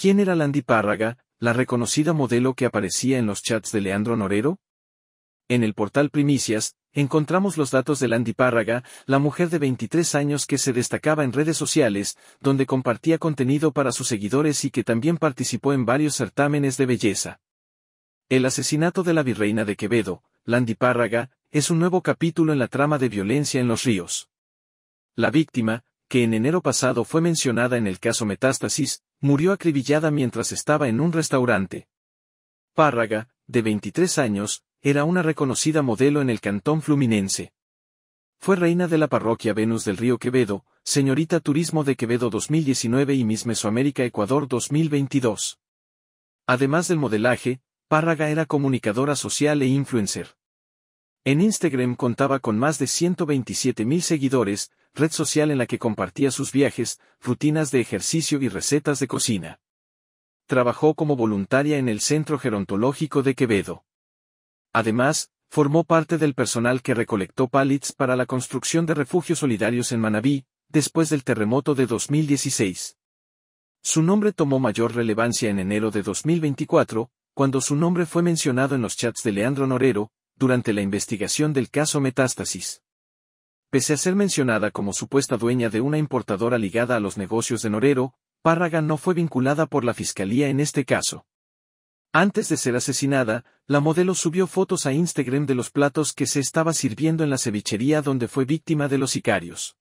¿Quién era Landy Párraga, la reconocida modelo que aparecía en los chats de Leandro Norero? En el portal Primicias, encontramos los datos de Landy Párraga, la mujer de 23 años que se destacaba en redes sociales, donde compartía contenido para sus seguidores y que también participó en varios certámenes de belleza. El asesinato de la virreina de Quevedo, Landy Párraga, es un nuevo capítulo en la trama de violencia en los ríos. La víctima, que en enero pasado fue mencionada en el caso Metástasis, murió acribillada mientras estaba en un restaurante. Párraga, de 23 años, era una reconocida modelo en el Cantón Fluminense. Fue reina de la parroquia Venus del Río Quevedo, señorita Turismo de Quevedo 2019 y Miss Mesoamérica Ecuador 2022. Además del modelaje, Párraga era comunicadora social e influencer. En Instagram contaba con más de 127.000 seguidores, red social en la que compartía sus viajes, rutinas de ejercicio y recetas de cocina. Trabajó como voluntaria en el Centro Gerontológico de Quevedo. Además, formó parte del personal que recolectó pallets para la construcción de refugios solidarios en Manabí, después del terremoto de 2016. Su nombre tomó mayor relevancia en enero de 2024, cuando su nombre fue mencionado en los chats de Leandro Norero, durante la investigación del caso Metástasis. Pese a ser mencionada como supuesta dueña de una importadora ligada a los negocios de Norero, Párraga no fue vinculada por la fiscalía en este caso. Antes de ser asesinada, la modelo subió fotos a Instagram de los platos que se estaba sirviendo en la cevichería donde fue víctima de los sicarios.